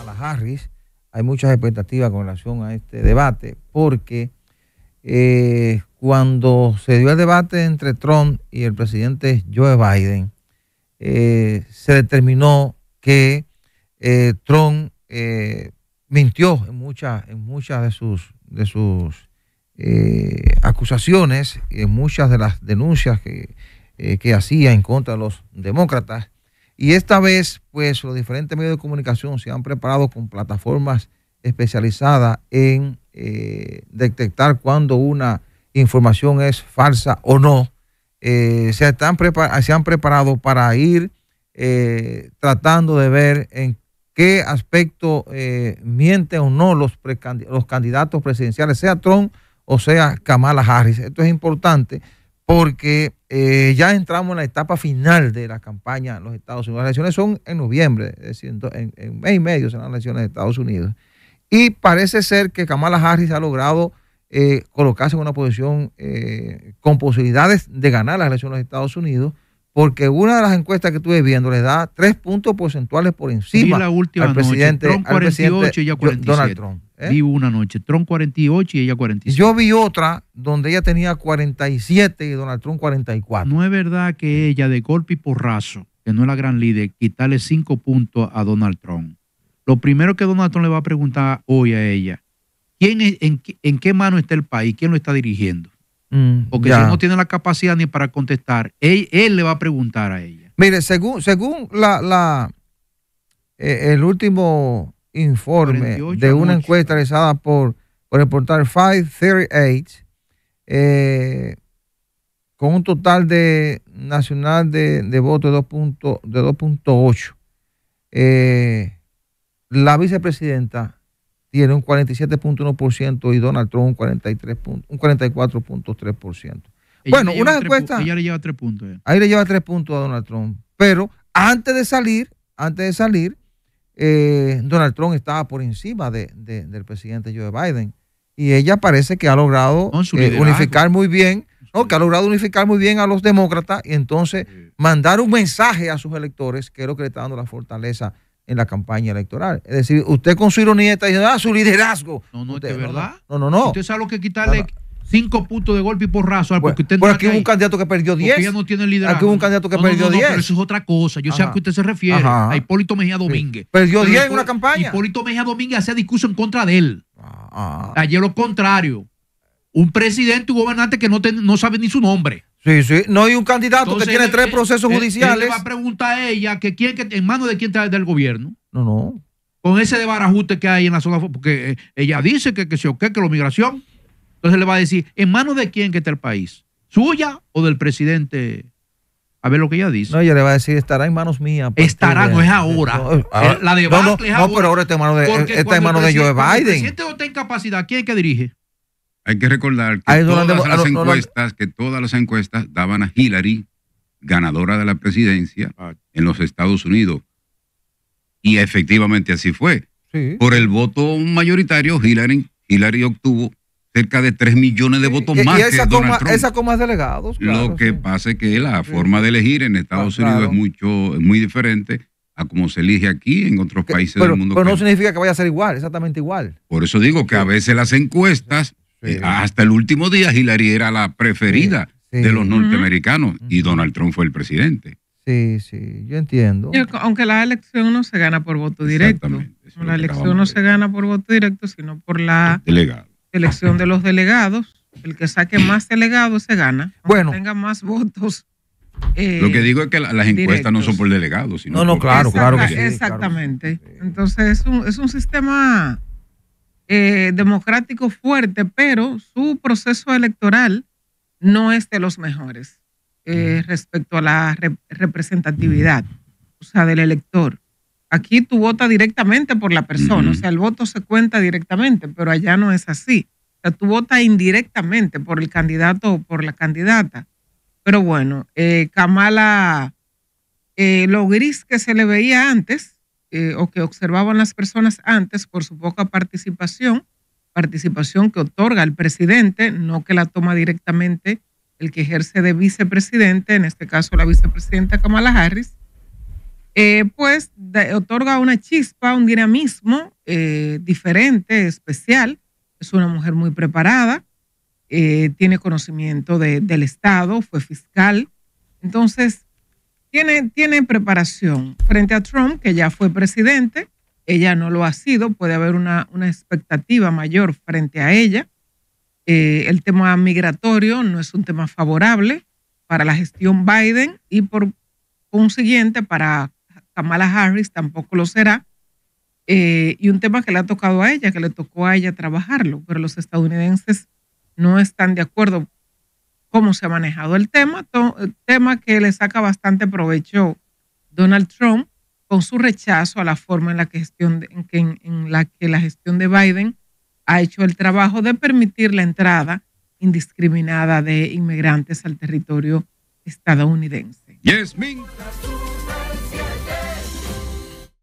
a la Harris, hay muchas expectativas con relación a este debate, porque eh, cuando se dio el debate entre Trump y el presidente Joe Biden, eh, se determinó que eh, Trump mintió en muchas, en de sus, de sus acusaciones, en muchas de las denuncias que, que hacía en contra de los demócratas. Y esta vez, pues, los diferentes medios de comunicación se han preparado con plataformas especializadas en eh, detectar cuando una información es falsa o no. Eh, se, están se han preparado para ir eh, tratando de ver en qué aspecto mienten o no los, los candidatos presidenciales, sea Trump o sea Kamala Harris. Esto es importante porque eh, ya entramos en la etapa final de la campaña en los Estados Unidos. Las elecciones son en noviembre, es decir, en, en mes y medio serán las elecciones de Estados Unidos. Y parece ser que Kamala Harris ha logrado eh, colocarse en una posición eh, con posibilidades de ganar las elecciones de Estados Unidos, porque una de las encuestas que estuve viendo le da tres puntos porcentuales por encima la última al presidente, noche, Trump 48 y ella Donald ¿eh? Vi una noche, Trump 48 y ella 47. Yo vi otra donde ella tenía 47 y Donald Trump 44. No es verdad que ella de golpe y porrazo, que no es la gran líder, quitarle cinco puntos a Donald Trump. Lo primero que Donald Trump le va a preguntar hoy a ella, ¿quién en qué mano está el país? ¿Quién lo está dirigiendo? Mm, porque si no tiene la capacidad ni para contestar, él, le va a preguntar a ella. Mire, según, según la, eh, el último informe de una encuesta realizada por, el portal 538, eh, con un total de nacional de, de votos de 2.8, de eh, la vicepresidenta tiene un 47.1% y Donald Trump un, 43 un 44.3%. Bueno, una encuesta. Ella le lleva tres puntos. Eh. Ahí le lleva tres puntos a Donald Trump. Pero antes de salir, antes de salir, eh, Donald Trump estaba por encima del presidente Joe Biden. Y ella parece que ha logrado eh, unificar muy bien, no, que ha logrado unificar muy bien a los demócratas y entonces mandar un mensaje a sus electores, que es lo que le está dando la fortaleza en la campaña electoral. Es decir, usted con su ironía está diciendo, ah, su liderazgo. No, no, es verdad. No, no, no. Usted sabe lo que quitarle cinco puntos de golpe y porrazo al porque usted aquí hubo un candidato que perdió diez. Porque no tiene liderazgo. Aquí hubo un candidato que perdió diez. pero eso es otra cosa. Yo sé a qué usted se refiere. A Hipólito Mejía Domínguez. Perdió diez en una campaña. Hipólito Mejía Domínguez hacía discurso en contra de él. Ah. Ayer lo contrario. Un presidente, un gobernante que no sabe ni su nombre. Sí, sí. No hay un candidato que tiene tres procesos judiciales. le va a preguntar a ella que quién, en manos de quién está del gobierno. No, no. Con ese de barajuste que hay en la zona, porque eh, ella dice que, que se qué, que la migración. Entonces le va a decir, ¿en manos de quién que está el país? ¿Suya o del presidente? A ver lo que ella dice. No, ella le va a decir, estará en manos mías. Pues, estará, no es ahora. No, ah, eh, la de no, pero ahora está en manos de, eh, está en manos de Joe Biden. El presidente no está capacidad, ¿quién que dirige? Hay que recordar que todas las encuestas, que todas las encuestas daban a Hillary ganadora de la presidencia en los Estados Unidos. Y efectivamente así fue. Por el voto mayoritario, Hillary, Hillary obtuvo cerca de 3 millones de votos más esa que Donald delegados. Lo que pasa es que la forma de elegir en Estados ah, Unidos es mucho, muy diferente a como se elige aquí en otros países del mundo. Pero no significa que vaya a ser igual, exactamente igual. Por eso digo que a veces las encuestas hasta el último día Hillary era la preferida de los norteamericanos y Donald Trump fue el presidente. Sí, sí, yo entiendo. aunque la elección no se gana por voto directo. La elección no se gana por voto directo, sino por la elección de los delegados. El que saque más delegados se gana. Bueno. Tenga más votos. Eh, lo que digo es que las encuestas no son por delegados, sino No, no, claro, claro que sí. Exactamente. Entonces es un, es un sistema eh, democrático fuerte, pero su proceso electoral no es de los mejores eh, respecto a la representatividad, o sea, del elector. Aquí tú votas directamente por la persona, o sea, el voto se cuenta directamente, pero allá no es así. O sea, tú votas indirectamente por el candidato o por la candidata. Pero bueno, eh, Kamala, lo gris que se le veía antes, eh, o que observaban las personas antes por su poca participación, participación que otorga el presidente, no que la toma directamente el que ejerce de vicepresidente, en este caso la vicepresidenta Kamala Harris, eh, pues otorga una chispa, un dinamismo eh, diferente, especial. Es una mujer muy preparada, tiene conocimiento de, del Estado, fue fiscal. Entonces, tiene, preparación frente a Trump, que ya fue presidente, ella no lo ha sido, puede haber una, expectativa mayor frente a ella. Eh, el tema migratorio no es un tema favorable para la gestión Biden y por consiguiente para Kamala Harris tampoco lo será. Eh, y un tema que le ha tocado a ella, que le tocó a ella trabajarlo, pero los estadounidenses no están de acuerdo cómo se ha manejado el tema, tema que le saca bastante provecho Donald Trump con su rechazo a la forma en la que, la, gestión de Biden ha hecho el trabajo de permitir la entrada indiscriminada de inmigrantes al territorio estadounidense.